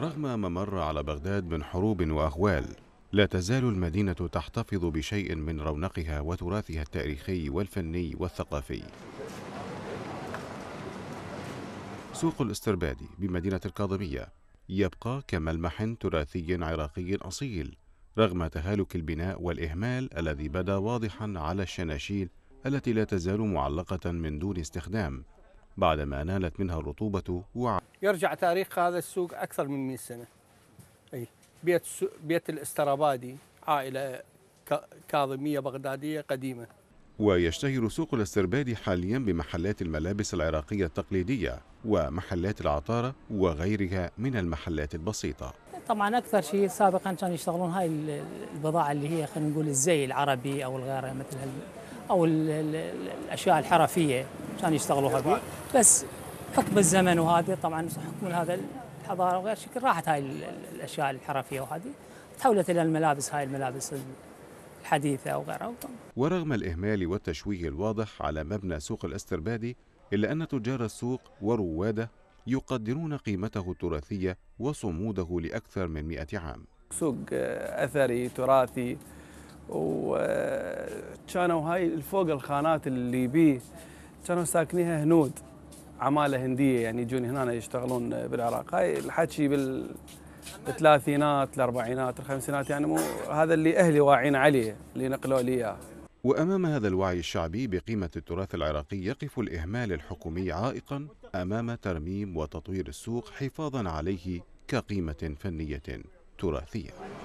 رغم ما مر على بغداد من حروب واهوال لا تزال المدينه تحتفظ بشيء من رونقها وتراثها التاريخي والفني والثقافي سوق الاستربادي بمدينه الكاظميه يبقى كملمح تراثي عراقي اصيل رغم تهالك البناء والاهمال الذي بدا واضحا على الشناشيل التي لا تزال معلقه من دون استخدام بعدما نالت منها الرطوبة وع... يرجع تاريخ هذا السوق أكثر من 100 سنة أي بيت, سو... بيت الاسترابادي عائلة ك... كاظمية بغدادية قديمة ويشتهر سوق الاسترباد حاليا بمحلات الملابس العراقية التقليدية ومحلات العطارة وغيرها من المحلات البسيطة طبعا أكثر شيء سابقا كانوا يشتغلون هاي البضاعة اللي هي خلينا نقول الزي العربي أو الغيره مثل هال... أو الأشياء الحرفية كانوا يشتغلوا هذي بس حكم الزمن وهذه طبعا حكم هذا الحضاره وغير شكل راحت هاي الاشياء الحرفيه وهذه تحولت الى الملابس هاي الملابس الحديثه وغيرها ورغم الاهمال والتشويه الواضح على مبنى سوق الاستربادي الا ان تجار السوق ورواده يقدرون قيمته التراثيه وصموده لاكثر من 100 عام. سوق آه، اثري تراثي وكانوا آه، هاي فوق الخانات اللي بيه كانوا ساكنيها هنود عماله هنديه يعني يجون هنا يشتغلون بالعراق هاي الحكي بالثلاثينات الاربعينات الخمسينات يعني مو هذا اللي اهلي واعين عليه اللي نقلوا لي اياه وامام هذا الوعي الشعبي بقيمه التراث العراقي يقف الاهمال الحكومي عائقا امام ترميم وتطوير السوق حفاظا عليه كقيمه فنيه تراثيه